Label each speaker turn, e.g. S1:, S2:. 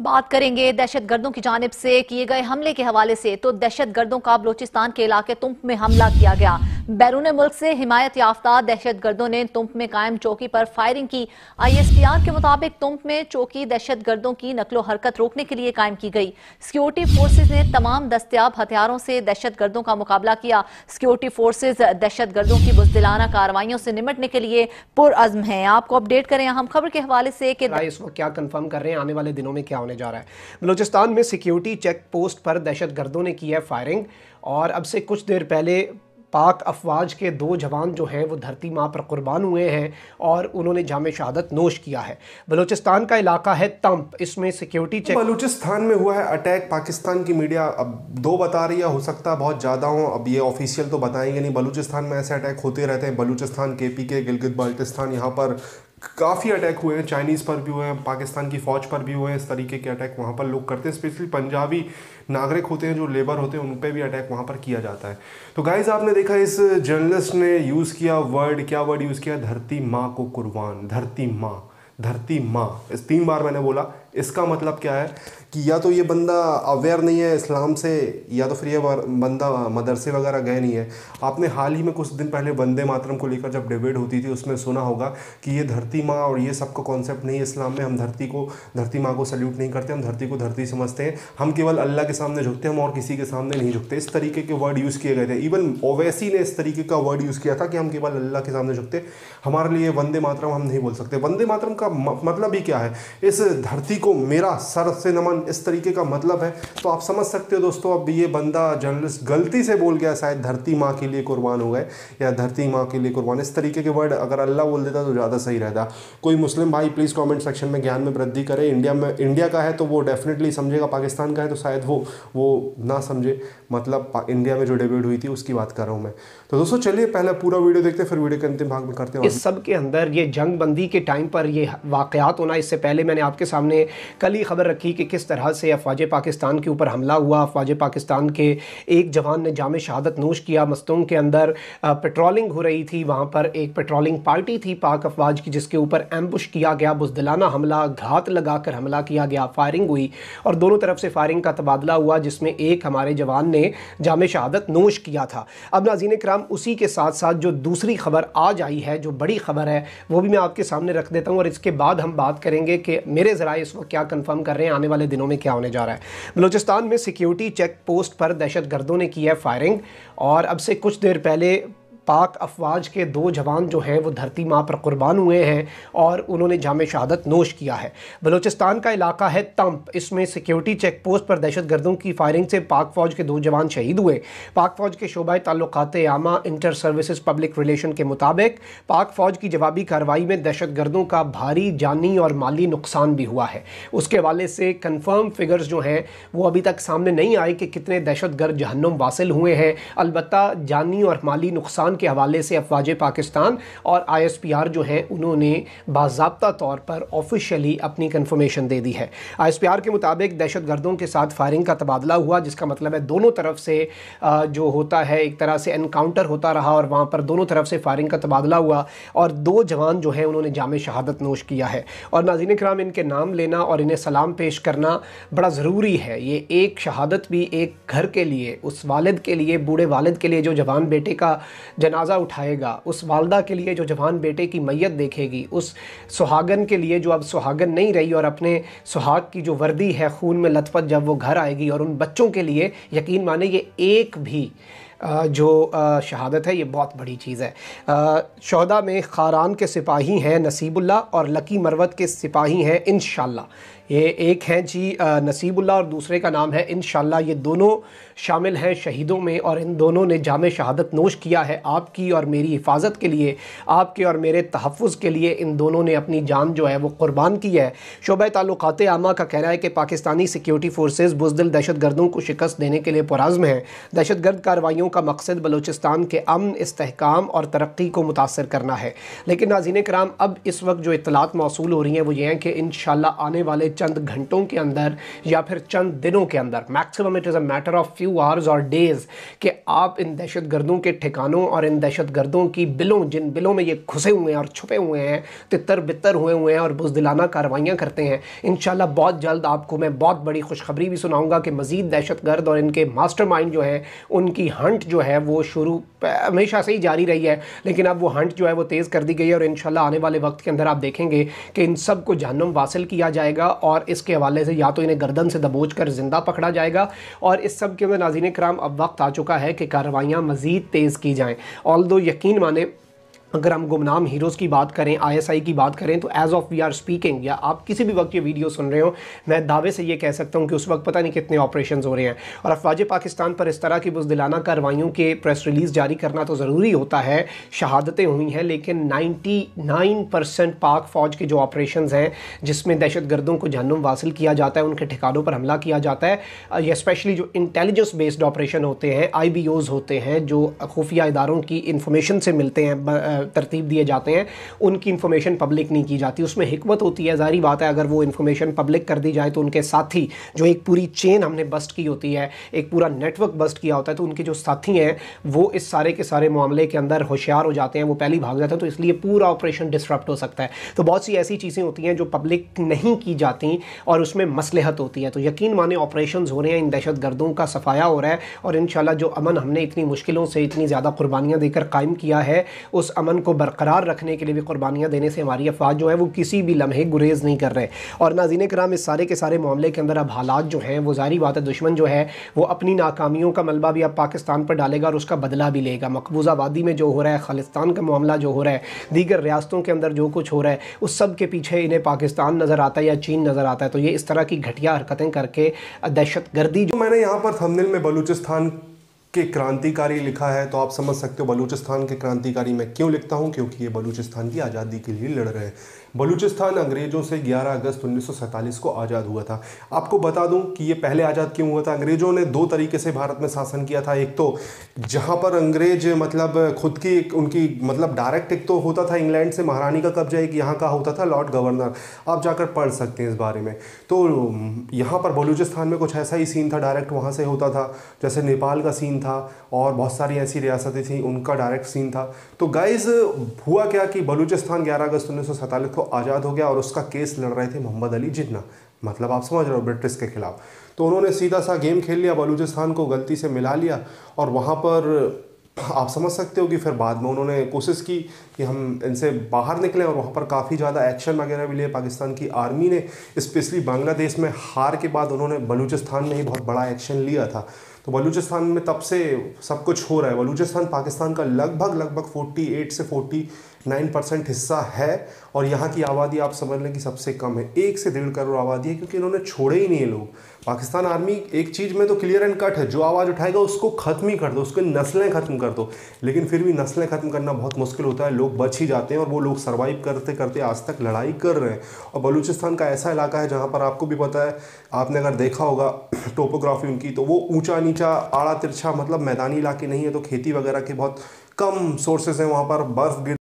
S1: बात करेंगे दहशतगर्दों की जानब से किए गए हमले के हवाले से तो दहशतगर्दों का बलोचिस्तान के इलाके तुम्प में हमला किया गया बैरून मुल्क से हिमायत याफ्ता दहशत गर्दों ने तुम्प में कायम चौकी पर फायरिंग की आईएसपीआर के मुताबिक तुम्प में चौकी दहशत गर्दों की नकलो हरकत रोकने के लिए कायम की गई सिक्योरिटी फोर्सेज ने तमाम दस्तियाब हथियारों से दहशत गर्दों का मुकाबला किया सिक्योरिटी फोर्सेज दहशत गर्दों की बुजदिलाना कार्रवाईओं से निमटने के लिए पुरअज़म है आपको अपडेट करें हम खबर के हवाले से क्या कंफर्म कर रहे हैं आने वाले दिनों में क्या होने जा रहा है बलोचिस्तान में सिक्योरिटी चेक पोस्ट पर दहशत गर्दों ने की है फायरिंग और अब से कुछ देर पहले पाक अफवाज के दो जवान जो हैं वो धरती माँ पर कुर्बान हुए हैं और उन्होंने जाम शहादत नोश किया है बलूचिस्तान का इलाका है तंप इसमें सिक्योरिटी चेक
S2: बलूचिस्तान में हुआ है अटैक पाकिस्तान की मीडिया अब दो बता रही है हो सकता है बहुत ज़्यादा हो अब ये ऑफिशियल तो बताएंगे नहीं बलूचिस्तान में ऐसे अटैक होते रहते हैं बलूचिस्तान के पी के गिलगित बल्टिस्तान यहाँ पर काफ़ी अटैक हुए हैं चाइनीज़ पर भी हुए हैं पाकिस्तान की फ़ौज पर भी हुए हैं इस तरीके के अटैक वहाँ पर लोग करते हैं स्पेशली पंजाबी नागरिक होते हैं जो लेबर होते हैं उन पर भी अटैक वहाँ पर किया जाता है तो गाइज आपने देखा इस जर्नलिस्ट ने यूज़ किया वर्ड क्या वर्ड यूज़ किया धरती माँ को कुर्बान धरती माँ धरती माँ इस तीन बार मैंने बोला इसका मतलब क्या है कि या तो ये बंदा अवेयर नहीं है इस्लाम से या तो फिर ये बंदा मदरसे वगैरह गए नहीं है आपने हाल ही में कुछ दिन पहले वंदे मातरम को लेकर जब डिबेट होती थी उसमें सुना होगा कि ये धरती माँ और ये सब का कॉन्सेप्ट नहीं है इस्लाम में हम धरती को धरती माँ को सल्यूट नहीं करते हम धरती को धरती समझते हैं हम केवल अल्लाह के सामने झुकते हैं हम और किसी के सामने नहीं झुकते इस तरीके के वर्ड यूज़ किए गए थे इवन ओवैसी ने इस तरीके का वर्ड यूज़ किया था कि हम केवल अल्लाह के सामने झुकते हमारे लिए वंदे मातरम हम नहीं बोल सकते वंदे मातरम का मतलब ही क्या है इस धरती को मेरा सर से नमन कॉमन इस तरीके का मतलब है तो आप समझ सकते हो दोस्तों अब ये बंदा जर्नलिस्ट गलती से बोल गया शायद धरती माँ के लिए कुर्बान हो गए या धरती माँ के लिए कुर्बान इस तरीके के वर्ड अगर अल्लाह बोल देता तो ज़्यादा सही रहता कोई मुस्लिम भाई प्लीज़ कॉमेंट सेक्शन में ज्ञान में वृद्धि करे इंडिया में इंडिया का है तो वो डेफिनेटली समझेगा पाकिस्तान का है तो शायद वो वो ना समझे मतलब
S1: इंडिया में जो डिबेट हुई थी उसकी बात कर रहा हूँ मैं तो दोस्तों चलिए पहले पूरा वीडियो देखते हैं फिर वीडियो के अंतिम भाग में करते हैं इस सब के अंदर ये जंग बंदी के टाइम पर ये वाकयात होना इससे पहले मैंने आपके सामने कल ही खबर रखी कि किस तरह से अफवाज पाकिस्तान के ऊपर हमला हुआ अफवाज पाकिस्तान के एक जवान ने जाम शहादत नोश किया मस्तूंग के अंदर पेट्रोलिंग हो रही थी वहाँ पर एक पेट्रोलिंग पार्टी थी पाक अफवाज की जिसके ऊपर एम्बुश किया गया बुजदलाना हमला घात लगाकर हमला किया गया फायरिंग हुई और दोनों तरफ से फायरिंग का तबादला हुआ जिसमें एक हमारे जवान ने जाम शहादत नोश किया था अब नाजीन कराम उसी के साथ साथ जो दूसरी खबर आज आई है जो बड़ी खबर है वो भी मैं आपके सामने रख देता हूँ और इसके बाद हम बात करेंगे कि मेरे ज़रा इस वक्त क्या कन्फर्म कर रहे हैं आने वाले दिन दिनों में क्या होने जा रहा है बलूचिस्तान में सिक्योरिटी चेक पोस्ट पर दहशत गर्दों ने की है फायरिंग और अब से कुछ देर पहले पाक अफवाज के दो जवान जो हैं वो धरती माँ पर कुर्बान हुए हैं और उन्होंने जाम शहादत नोश किया है बलोचिस्तान का इलाका है तंप इसमें सिक्योरिटी चेक पोस्ट पर दहशत गर्दों की फायरिंग से पाक फ़ौज के दो जवान शहीद हुए पाक फ़ौज के शोबा ताल्लुक आमा इंटर सर्विसज पब्लिक रिलेशन के मुताबिक पाक फ़ौज की जवाबी कार्रवाई में दहशत गर्दों का भारी जानी और माली नुकसान भी हुआ है उसके वाले से कन्फर्म फिगर्स जो हैं वो अभी तक सामने नहीं आए कि कितने दहशत गर्द जहन्नुम वासिल हुए हैं अलबत् जानी और माली नुकसान के हवाले से अफवाज पाकिस्तान और आईएसपीआर जो हैं उन्होंने बाबा तौर पर ऑफिशियली अपनी कन्फर्मेशन दे दी है आईएसपीआर के मुताबिक दहशत गर्दों के साथ फायरिंग का तबादला हुआ जिसका मतलब है दोनों तरफ से जो होता है एक तरह से इनकाउंटर होता रहा और वहाँ पर दोनों तरफ से फायरिंग का तबादला हुआ और दो जवान जो हैं उन्होंने जाम शहादत नोश किया है और नाजीन कराम इनके नाम लेना और इन्हें सलाम पेश करना बड़ा ज़रूरी है ये एक शहादत भी एक घर के लिए उस वालद के लिए बूढ़े वालद के लिए जो जवान बेटे का जनाजा उठाएगा उस वालदा के लिए जो जवान बेटे की मैयत देखेगी उस सुहागन के लिए जो अब सुहागन नहीं रही और अपने सुहाग की जो वर्दी है खून में लतपत जब वो घर आएगी और उन बच्चों के लिए यकीन माने ये एक भी जो शहादत है ये बहुत बड़ी चीज़ है शहदा में खारान के सिपाही हैं नसीबुल्ला और लकी मरवत के सिपाही हैं इन ये एक हैं जी नसीबुल्ला और दूसरे का नाम है इन ये दोनों शामिल हैं शहीदों में और इन दोनों ने जाम शहादत नोश किया है आपकी और मेरी हिफाजत के लिए आपके और मेरे तहफ़ के लिए इन दोनों ने अपनी जान जो है वो कुर्बान की है शोब ताल्लुक़ात आमा का कहना है कि पाकिस्तानी सिक्योरिटी फोर्सेज बुजदिल दहशत गर्दों को शिकस्त देने के लिए पुराज़म हैं दहशत गर्द कार्रवाइयों का मकसद बलोचिस्तान के अमन इसकाम और तरक्की को मुतासर करना है लेकिन नाजीन कराम अब इस वक्त जो इतलात मौसू हो रही हैं वो ये हैं कि इन आने वाले चंद घंटों के अंदर या फिर चंद दिनों के अंदर maximum it is a matter of few hours और डेज़ कि आप इन दहशत गर्दों के ठिकानों और इन दहशत गर्दों की बिलों जिन बिलों में ये घुसे हुए हैं और छुपे हुए हैं तितर बितर हुए हुए हैं और बुजदिलाना कार्रवाइयाँ करते हैं इन बहुत जल्द आपको मैं बहुत बड़ी खुशखबरी भी सुनाऊँगा कि मज़ीद दहशत गर्द और इनके मास्टर जो हैं उनकी हंट जो है वो शुरू हमेशा से ही जारी रही है लेकिन अब वो हंट जो है वो तेज़ कर दी गई है और इन आने वाले वक्त के अंदर आप देखेंगे कि इन सब को जहनम वासिल किया जाएगा और इसके हवाले से या तो इन्हें गर्दन से दबोच कर ज़िंदा पकड़ा जाएगा और इस सब के में नाजीन कराम अब वक्त आ चुका है कि कार्रवाइयाँ मज़ीद तेज़ की जाएँ ऑल यकीन माने अगर हम गुमनाम हीरोज़ की बात करें आईएसआई की बात करें तो age of we are speaking या आप किसी भी वक्त ये वीडियो सुन रहे हो मैं दावे से ये कह सकता हूँ कि उस वक्त पता नहीं कितने ऑपरेशन हो रहे हैं और अफवाज पाकिस्तान पर इस तरह की बुजदिलाना कार्रवाइयों के प्रेस रिलीज़ जारी करना तो ज़रूरी होता है शहादतें हुई हैं लेकिन नाइन्टी नाइन परसेंट पाक फ़ौज के जो ऑपरेशन हैं जिसमें दहशत गर्दों को जहनुम वासिल किया जाता है उनके ठिकानों पर हमला किया जाता है या स्पेशली जो इंटेलिजेंस बेस्ड ऑपरेशन होते हैं आई होते हैं जो खुफिया इदारों की इन्फॉर्मेशन से मिलते हैं तरतीब दिए जाते हैं उनकी इन्फॉर्मेशन पब्लिक नहीं की जाती उसमें हमत होती है जारी बात है अगर वो इन्फॉर्मेशन पब्लिक कर दी जाए तो उनके साथी जो एक पूरी चेन हमने बस्ट की होती है एक पूरा नेटवर्क बस्ट किया होता है तो उनके जो साथी हैं वो इस सारे के सारे मामले के अंदर होशियार हो जाते हैं वो पहले भाग जाते हैं तो इसलिए पूरा ऑपरेशन डिस्टरप्ट हो सकता है तो बहुत सी ऐसी चीज़ें होती हैं जो पब्लिक नहीं की जाती और उसमें मसलहत होती है तो यकीन माने ऑपरेशन हो रहे हैं इन दहशत गर्दों का सफाया हो रहा है और इन जो अमन हमने इतनी मुश्किलों से इतनी ज़्यादा कुर्बानियाँ देकर कायम किया है उस अमन अमन को बरकरार रखने के लिए भी कुर्बानियाँ देने से हमारी अफवाज जो है वो किसी भी लम्हे गुरेज नहीं कर रहे और नाजीन कराम इस सारे के सारे मामले के अंदर अब हालात जो हैं वो जारी बात है दुश्मन जो है वो अपनी नाकामियों का मलबा भी अब पाकिस्तान पर डालेगा और उसका बदला भी लेगा मकबूजा वादी में जो हो रहा है खालिस्तान का मामला जो हो रहा है दीगर रियासतों के अंदर जो कुछ हो रहा है उस सब के पीछे इन्हें पाकिस्तान नज़र आता है या चीन नज़र आता है तो ये इस तरह की घटिया हरकतें करके दहशत गर्दी जो मैंने यहाँ पर थमदिल में बलूचिस्तान के
S2: क्रांतिकारी लिखा है तो आप समझ सकते हो बलूचिस्तान के क्रांतिकारी मैं क्यों लिखता हूँ क्योंकि ये बलूचिस्तान की आज़ादी के लिए लड़ रहे हैं बलूचिस्तान अंग्रेज़ों से 11 अगस्त उन्नीस को आज़ाद हुआ था आपको बता दूं कि ये पहले आज़ाद क्यों हुआ था अंग्रेज़ों ने दो तरीके से भारत में शासन किया था एक तो जहाँ पर अंग्रेज मतलब खुद की उनकी मतलब डायरेक्ट एक तो होता था इंग्लैंड से महारानी का कब्जा एक यहाँ का होता था लॉर्ड गवर्नर आप जाकर पढ़ सकते हैं इस बारे में तो यहाँ पर बलूचिस्तान में कुछ ऐसा ही सीन था डायरेक्ट वहाँ से होता था जैसे नेपाल का सीन था और बहुत सारी ऐसी रियासतें थी उनका डायरेक्ट सीन था तो गाइज हुआ क्या कि बलूचिस्तान ग्यारह अगस्त उन्नीस को को आज़ाद हो गया और उसका केस लड़ रहे थे मोहम्मद अली जिन्ना मतलब आप समझ रहे हो ब्रिटिश के ख़िलाफ़ तो उन्होंने सीधा सा गेम खेल लिया बलूचिस्तान को गलती से मिला लिया और वहाँ पर आप समझ सकते हो कि फिर बाद में उन्होंने कोशिश की कि हम इनसे बाहर निकलें और वहाँ पर काफ़ी ज़्यादा एक्शन वगैरह भी लिए पाकिस्तान की आर्मी ने स्पेशली बांग्लादेश में हार के बाद उन्होंने बलूचिस्तान में ही बहुत बड़ा एक्शन लिया था तो बलूचिस्तान में तब से सब कुछ हो रहा है बलूचिस्तान पाकिस्तान का लगभग लगभग 48 से 49 परसेंट हिस्सा है और यहाँ की आबादी आप समझ लें कि सबसे कम है एक से डेढ़ करोड़ आबादी है क्योंकि इन्होंने छोड़े ही नहीं है लोग पाकिस्तान आर्मी एक चीज़ में तो क्लियर एंड कट है जो आवाज़ उठाएगा उसको ख़त्म ही कर दो उसके नस्लें ख़त्म कर दो लेकिन फिर भी नस्लें ख़त्म करना बहुत मुश्किल होता है लोग बच ही जाते हैं और वो लोग सर्वाइव करते करते आज तक लड़ाई कर रहे हैं और बलूचिस्तान का ऐसा इलाका है जहाँ पर आपको भी पता है आपने अगर देखा होगा टोपोग्राफी उनकी तो वो ऊँचा नीचा आड़ा तिरछा मतलब मैदानी इलाके नहीं है तो खेती वगैरह के बहुत कम सोर्सेज हैं वहाँ पर बर्फ़